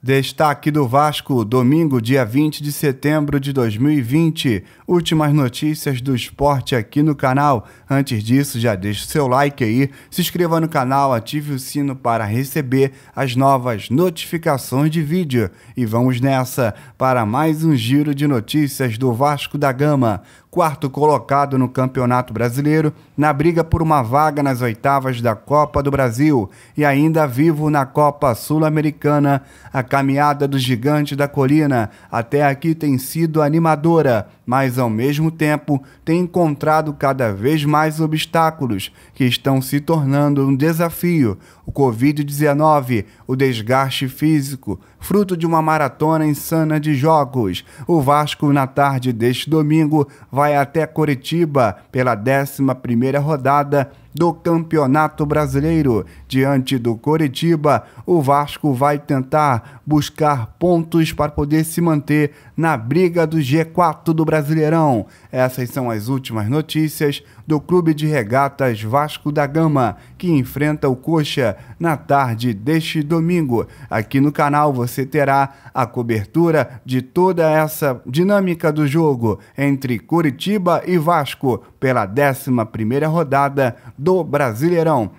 Destaque do Vasco, domingo, dia 20 de setembro de 2020. Últimas notícias do esporte aqui no canal. Antes disso, já deixe seu like aí, se inscreva no canal, ative o sino para receber as novas notificações de vídeo. E vamos nessa para mais um giro de notícias do Vasco da Gama quarto colocado no Campeonato Brasileiro, na briga por uma vaga nas oitavas da Copa do Brasil e ainda vivo na Copa Sul-Americana. A caminhada do gigante da colina até aqui tem sido animadora, mas ao mesmo tempo tem encontrado cada vez mais obstáculos que estão se tornando um desafio. O Covid-19, o desgaste físico, fruto de uma maratona insana de jogos. O Vasco, na tarde deste domingo, vai até Curitiba pela 11ª rodada do Campeonato Brasileiro. Diante do Coritiba, o Vasco vai tentar buscar pontos para poder se manter na briga do G4 do Brasileirão. Essas são as últimas notícias do Clube de Regatas Vasco da Gama, que enfrenta o Coxa na tarde deste domingo. Aqui no canal você terá a cobertura de toda essa dinâmica do jogo entre Coritiba e Vasco pela 11ª rodada do Brasileirão.